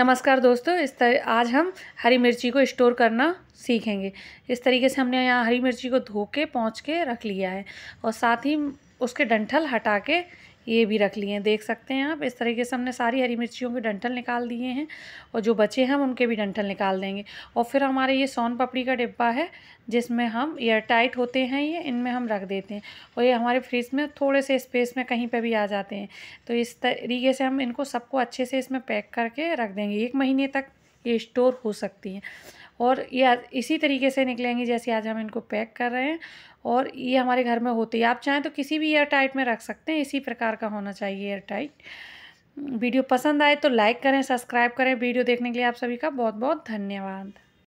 नमस्कार दोस्तों इस तरह आज हम हरी मिर्ची को स्टोर करना सीखेंगे इस तरीके से हमने यहाँ हरी मिर्ची को धो के पहुँच के रख लिया है और साथ ही उसके डंठल हटा के ये भी रख लिए हैं देख सकते हैं आप इस तरीके से हमने सारी हरी मिर्चियों के डंठल निकाल दिए हैं और जो बचे हैं हम उनके भी डंठल निकाल देंगे और फिर हमारे ये सोन पपड़ी का डिब्बा है जिसमें हम एयर टाइट होते हैं ये इनमें हम रख देते हैं और ये हमारे फ्रिज में थोड़े से स्पेस में कहीं पर भी आ जाते हैं तो इस तरीके से हम इनको सबको अच्छे से इसमें पैक करके रख देंगे एक महीने तक ये स्टोर हो सकती हैं और ये इसी तरीके से निकलेंगी जैसे आज हम इनको पैक कर रहे हैं और ये हमारे घर में होती है आप चाहें तो किसी भी एयर टाइट में रख सकते हैं इसी प्रकार का होना चाहिए एयर टाइट वीडियो पसंद आए तो लाइक करें सब्सक्राइब करें वीडियो देखने के लिए आप सभी का बहुत बहुत धन्यवाद